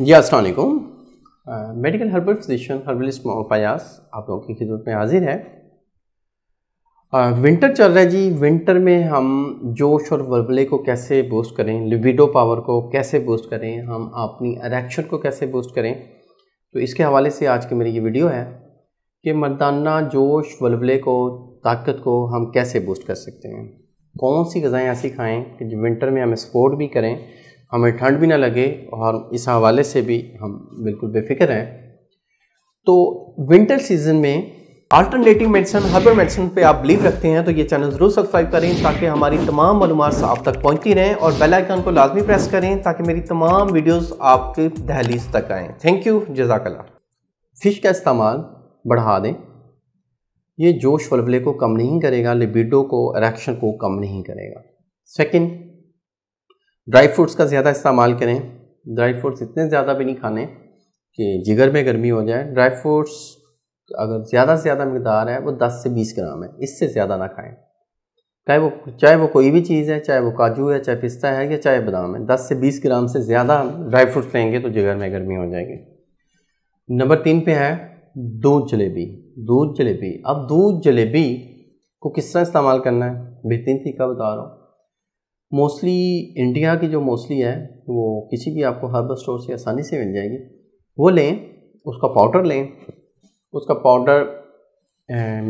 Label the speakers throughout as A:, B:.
A: जी असल medical herbal physician herbalist Fayaz आप लोगों की खिदमत में हाजिर है विंटर uh, चल रहा है जी विंटर में हम जोश और वर्बले को कैसे बूस्ट करें लिबिडो पावर को कैसे बूस्ट करें हम अपनी अरेक्शन को कैसे बूस्ट करें तो इसके हवाले से आज की मेरी ये वीडियो है कि मर्दाना जोश वलबले को ताकत को हम कैसे बूस्ट कर सकते हैं कौन सी गज़ाएँ ऐसी खाएँ कि जो विंटर में हमें सपोर्ट भी करें हमें ठंड भी ना लगे और इस हवाले से भी हम बिल्कुल बेफिक्र हैं तो विंटर सीजन में अल्टरनेटिव मेडिसिन हर्बल मेडिसिन पे आप बिलीव रखते हैं तो ये चैनल ज़रूर सब्सक्राइब करें ताकि हमारी तमाम मालूम आप तक पहुंचती रहें और बेल आइकन को लाजमी प्रेस करें ताकि मेरी तमाम वीडियोस आपके दहलीज तक आएँ थैंक यू जजाकला फ़िश का इस्तेमाल बढ़ा दें ये जोश वलवले को कम नहीं करेगा लिबिडो को एरेक्शन को कम नहीं करेगा सेकेंड ड्राई फ्रूट्स का ज़्यादा इस्तेमाल करें ड्राई फ्रूट्स इतने ज़्यादा भी नहीं खाने कि जिगर में गर्मी हो जाए ड्राई फ्रूट्स अगर ज़्यादा से ज़्यादा मकदार है वो 10 से 20 ग्राम है इससे ज़्यादा ना खाएं चाहे वो चाहे वो कोई भी चीज़ है चाहे वो काजू है चाहे पिस्ता है या चाहे बादाम है 10 से 20 ग्राम से ज़्यादा ड्राई फ्रूट्स लेंगे तो जिगर में गर्मी हो जाएगी नंबर तीन पे है दूध जलेबी दूध जलेबी अब दूध जलेबी को किस तरह इस्तेमाल करना है बेहतरीन तरीका बता रहा हूँ मोस्टली इंडिया की जो मोस्टली है वो किसी भी आपको हर्बल स्टोर से आसानी से मिल जाएगी वो लें उसका पाउडर लें उसका पाउडर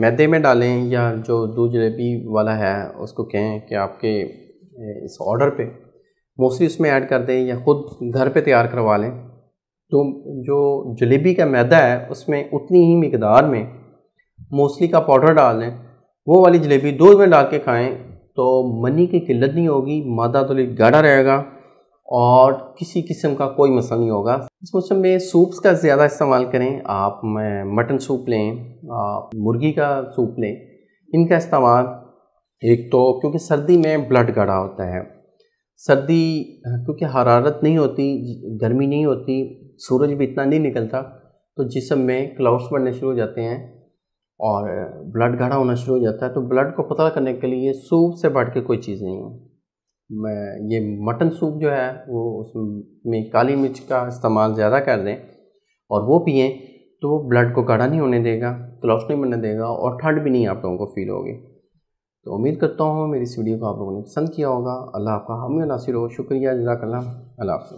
A: मैदे में डालें या जो दूध जलेबी वाला है उसको कहें कि आपके इस ऑर्डर पे मोस्टली उसमें ऐड कर दें या ख़ुद घर पे तैयार करवा लें तो जो जलेबी का मैदा है उसमें उतनी ही मकदार में मोस्टली का पाउडर डाल दें वो वाली जलेबी दूध में डाल के खाएँ तो मनी की किल्लत नहीं होगी मादा तो गाढ़ा रहेगा और किसी किस्म का कोई मसला नहीं होगा इस मौसम में सूप्स का ज़्यादा इस्तेमाल करें आप मटन सूप लें आप मुर्गी का सूप लें इनका इस्तेमाल एक तो क्योंकि सर्दी में ब्लड गाढ़ा होता है सर्दी क्योंकि हरारत नहीं होती गर्मी नहीं होती सूरज भी इतना नहीं निकलता तो जिसम में क्लाउड्स बढ़ने शुरू हो जाते हैं और ब्लड गाढ़ा होना शुरू हो जाता है तो ब्लड को पतला करने के लिए सूप से बढ़ के कोई चीज़ नहीं है मैं ये मटन सूप जो है वो उसमें काली मिर्च का इस्तेमाल ज़्यादा कर दें और वो पिए तो वो ब्लड को गाढ़ा नहीं होने देगा क्लॉस नहीं बनने देगा और ठंड भी नहीं आप लोगों को फील होगी तो उम्मीद करता हूँ मेरी इस वीडियो को आप लोगों ने पसंद किया होगा अल्लाह आपका हम नासिर हो शुक्रिया जजाकल्ला अल्लाह